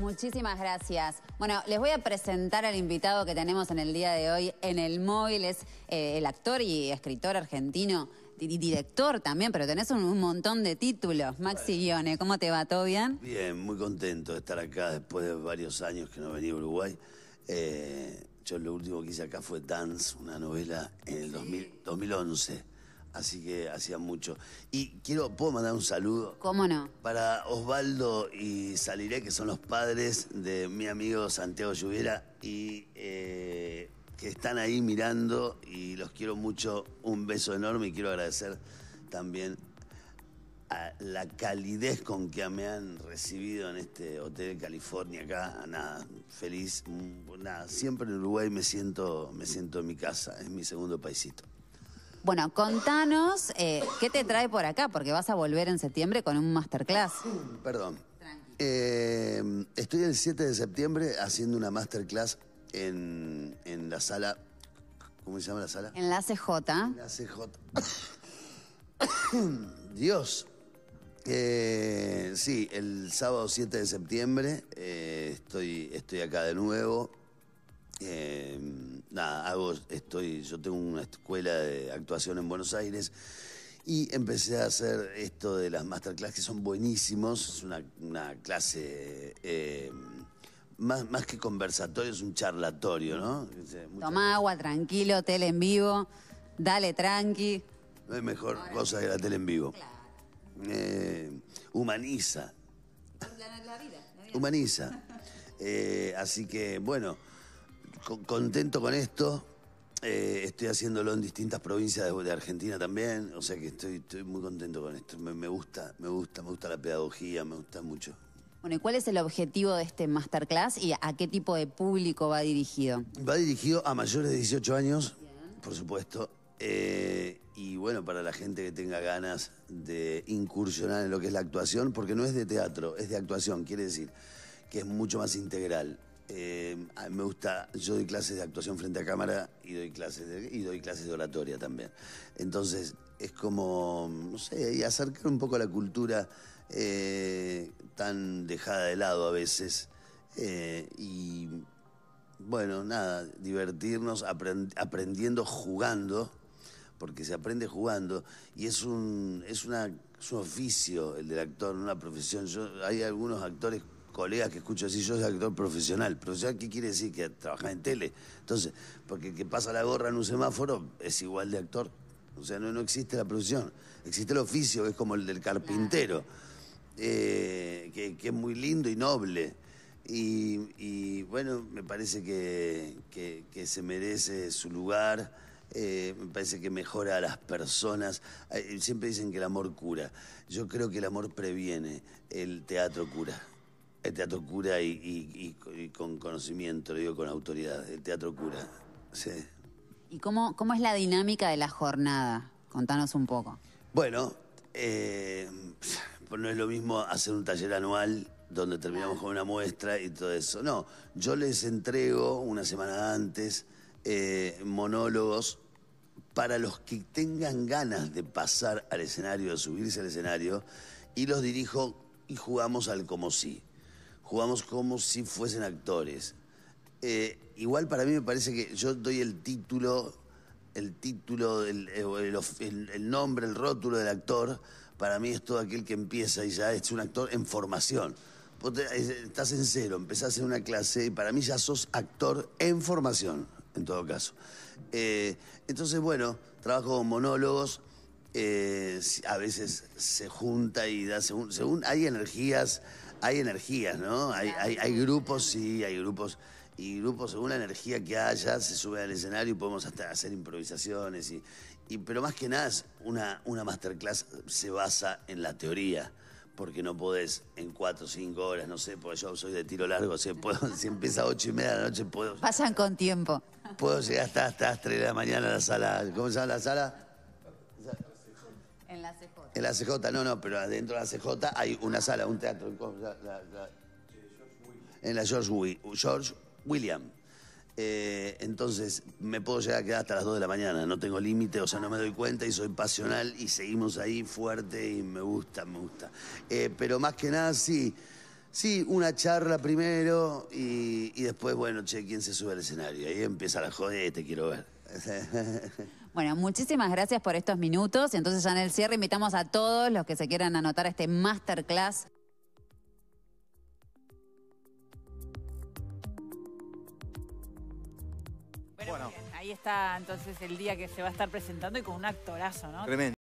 Muchísimas gracias. Bueno, les voy a presentar al invitado que tenemos en el día de hoy en el móvil. Es eh, el actor y escritor argentino, y director también, pero tenés un, montón de títulos. Maxi ¿cómo te va? ¿Todo bien? Bien, muy contento de estar acá después de varios años que no venía a Uruguay. Eh, yo lo último que hice acá fue Dance, una novela en el 2011. Así que hacía mucho. Y quiero, ¿puedo mandar un saludo? ¿Cómo no? Para Osvaldo y Saliré, que son los padres de mi amigo Santiago Lluviera y eh, que están ahí mirando y los quiero mucho. Un beso enorme y quiero agradecer también a la calidez con que me han recibido en este Hotel de California acá, nada, feliz, mm, nada, siempre en Uruguay me siento, me siento en mi casa, es mi segundo paisito. Bueno, contanos eh, qué te trae por acá, porque vas a volver en septiembre con un masterclass. Perdón. Eh, estoy el 7 de septiembre haciendo una masterclass en, la sala. ¿Cómo se llama la sala? En la CJ. En la CJ. Dios. Eh, sí, el sábado 7 de septiembre estoy, estoy acá de nuevo nada, hago, estoy, yo tengo una escuela de actuación en Buenos Aires y empecé a hacer esto de las masterclass que son buenísimos, es una, clase... Eh, más, que conversatorio, es un charlatorio, ¿no? Toma agua, tranquilo, tele en vivo, dale tranqui. No hay mejor cosa que la tele en vivo. Eh, humaniza. Humaniza. Eh, así que, bueno contento con esto. Eh, estoy haciéndolo en distintas provincias de, Argentina también, o sea que estoy, muy contento con esto. Me, gusta, me gusta, me gusta la pedagogía, me gusta mucho. Bueno, ¿y cuál es el objetivo de este masterclass y a qué tipo de público va dirigido? Va dirigido a mayores de 18 años, por supuesto, eh, y bueno, para la gente que tenga ganas de incursionar en lo que es la actuación, porque no es de teatro, es de actuación, quiere decir que es mucho más integral eh, me gusta, yo doy clases de actuación frente a cámara y doy clases de, y doy clases de oratoria también. Entonces, es como, no sé, y acercar un poco a la cultura eh, tan dejada de lado a veces. Eh, y bueno, nada, divertirnos aprendiendo jugando, porque se aprende jugando, y es un, es, una, es oficio el del actor, una profesión. Yo, hay algunos actores colegas que escucho así, yo soy actor profesional. ¿Profesional qué quiere decir? Que trabaja en tele. Entonces, porque el que pasa la gorra en un semáforo es igual de actor. O sea, no, existe la profesión. Existe el oficio, es como el del carpintero, eh, que, es muy lindo y noble. Y, bueno, me parece que, se merece su lugar. Eh, me parece que mejora a las personas. siempre dicen que el amor cura. Yo creo que el amor previene, el teatro cura. El este teatro cura y, con conocimiento, digo con autoridad. El teatro cura, sí. ¿Y cómo, cómo es la dinámica de la jornada? Contanos un poco. Bueno, eh, pues no es lo mismo hacer un taller anual donde terminamos con una muestra y todo eso. No, yo les entrego una semana antes eh, monólogos para los que tengan ganas de pasar al escenario, de subirse al escenario, y los dirijo y jugamos al como si jugamos como si fuesen actores. Eh, igual para mí me parece que yo doy el título, el título, eh, el, nombre, el rótulo del actor. Para mí es todo aquel que empieza y ya es un actor en formación. Vos estás en cero, empezás en una clase y para mí ya sos actor en formación, en todo caso. Eh, entonces, bueno, trabajo con monólogos, eh, a veces se junta y da según, hay energías, hay energías, ¿no? Hay, hay, grupos, sí, hay grupos. Y grupos, según la energía que haya, se sube al escenario y podemos hasta hacer improvisaciones. Y, pero más que nada, una, una masterclass se basa en la teoría porque no podés en cuatro o cinco horas, no sé, porque yo soy de tiro largo, si, puedo, si empieza a ocho y media de la noche puedo... Pasan con tiempo. Puedo llegar hasta, hasta las tres de la mañana a la sala, ¿cómo se llama la sala? En la CJ. En la CJ, no, no, pero adentro de la CJ hay una sala, un teatro. La, en la George, George William. Eh, entonces me puedo llegar a quedar hasta las 2 de la mañana, no tengo límite, o sea, no me doy cuenta y soy pasional y seguimos ahí fuerte y me gusta, me gusta. Eh, pero más que nada, sí, sí, una charla primero y, después, bueno, che, ¿quién se sube al escenario? Ahí empieza la joder, te quiero ver. Bueno, muchísimas gracias por estos minutos. Y Entonces ya en el cierre invitamos a todos los que se quieran anotar a este masterclass. Bueno, ahí está entonces el día que se va a estar presentando y con un actorazo, ¿no? Tremendo.